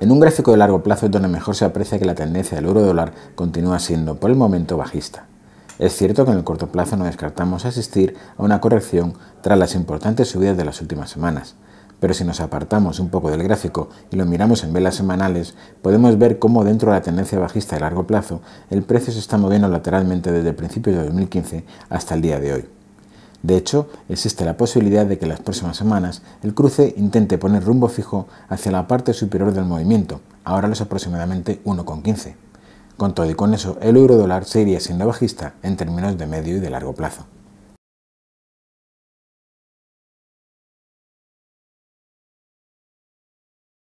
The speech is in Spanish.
En un gráfico de largo plazo es donde mejor se aprecia que la tendencia del euro dólar continúa siendo por el momento bajista. Es cierto que en el corto plazo no descartamos asistir a una corrección tras las importantes subidas de las últimas semanas, pero si nos apartamos un poco del gráfico y lo miramos en velas semanales, podemos ver cómo dentro de la tendencia bajista de largo plazo el precio se está moviendo lateralmente desde principios de 2015 hasta el día de hoy. De hecho, existe la posibilidad de que en las próximas semanas el cruce intente poner rumbo fijo hacia la parte superior del movimiento, ahora los aproximadamente 1,15. Con todo y con eso, el euro dólar se siendo bajista en términos de medio y de largo plazo.